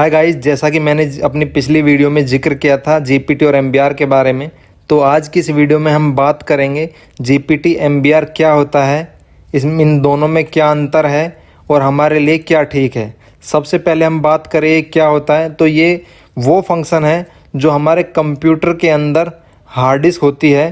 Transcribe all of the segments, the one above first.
hi guys जैसा कि मैंने अपनी पिछली वीडियो में जिक्र किया था जीपीटी और एमबीआर के बारे में तो आज की इस वीडियो में हम बात करेंगे जीपीटी एमबीआर क्या होता है इसमें इन दोनों में क्या अंतर है और हमारे लिए क्या ठीक है सबसे पहले हम बात करें क्या होता है तो ये वो फंक्शन है जो हमारे कंप्यूटर के अंदर हार्ड डिस्क होती है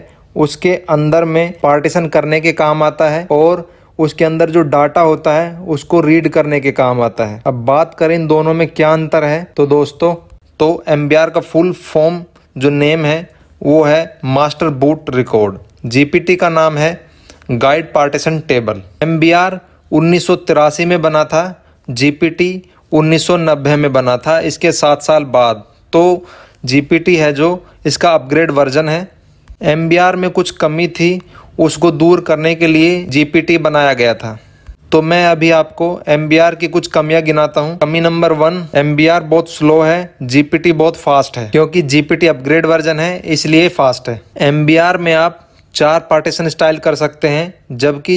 उसके अंदर में पार्टीशन करने के काम आता है और उसके अंदर जो डाटा होता है उसको रीड करने के काम आता है अब बात करें इन दोनों में क्या अंतर है तो दोस्तों तो एम का फुल फॉर्म जो नेम है वो है मास्टर बूट रिकॉर्ड जीपीटी का नाम है guide partition table M B में बना था जीपीटी 1990 में बना था इसके सात साल बाद तो जीपीटी है जो इसका अपग्रेड वर्जन है एम में कुछ कमी थी उसको दूर करने के लिए जीपीटी बनाया गया था तो मैं अभी आपको एम की कुछ कमियां गिनाता हूं कमी नंबर वन एम बहुत स्लो है जीपीटी बहुत फास्ट है क्योंकि जीपीटी अपग्रेड वर्जन है इसलिए फास्ट है एम में आप चार पार्टीशन स्टाइल कर सकते हैं जबकि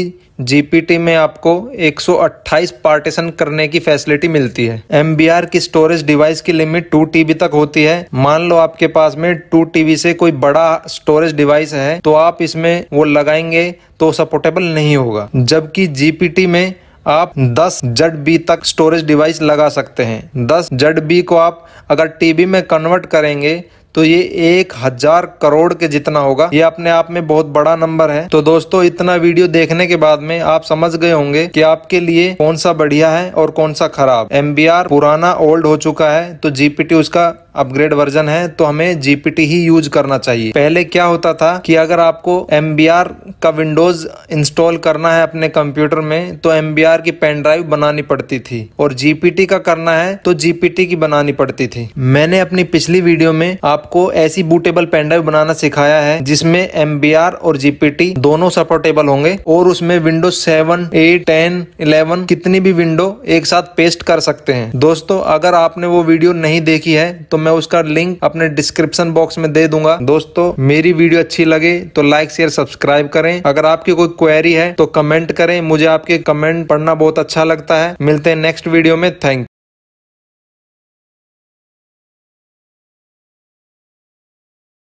जीपीटी में आपको 128 पार्टीशन करने की फैसिलिटी मिलती है एम की स्टोरेज डिवाइस की लिमिट टू टीबी तक होती है मान लो आपके पास में टू टीबी से कोई बड़ा स्टोरेज डिवाइस है तो आप इसमें वो लगाएंगे तो सपोर्टेबल नहीं होगा जबकि जीपीटी में आप 10 जड बी तक स्टोरेज डिवाइस लगा सकते हैं 10 जड बी को आप अगर टीबी में कन्वर्ट करेंगे तो ये एक हजार करोड़ के जितना होगा ये अपने आप में बहुत बड़ा नंबर है तो दोस्तों इतना वीडियो देखने के बाद में आप समझ गए होंगे कि आपके लिए कौन सा बढ़िया है और कौन सा खराब एम पुराना ओल्ड हो चुका है तो जीपीटी उसका अपग्रेड वर्जन है तो हमें जीपीटी ही यूज करना चाहिए पहले क्या होता था कि अगर आपको एम का विंडोज इंस्टॉल करना है अपने कंप्यूटर में तो एम की पेन ड्राइव बनानी पड़ती थी और जीपीटी का करना है तो जीपीटी की बनानी पड़ती थी मैंने अपनी पिछली वीडियो में आपको ऐसी बूटेबल पेन ड्राइव बनाना सिखाया है जिसमे एम और जीपीटी दोनों सपोर्टेबल होंगे और उसमें Windows seven eight ten eleven कितनी भी विंडो एक साथ पेस्ट कर सकते हैं दोस्तों अगर आपने वो वीडियो नहीं देखी है तो मैं उसका लिंक अपने डिस्क्रिप्शन बॉक्स में दे दूंगा दोस्तों मेरी वीडियो अच्छी लगे तो लाइक शेयर सब्सक्राइब करें अगर आपकी कोई क्वेरी है तो कमेंट करें मुझे आपके कमेंट पढ़ना बहुत अच्छा लगता है मिलते हैं नेक्स्ट वीडियो में थैंक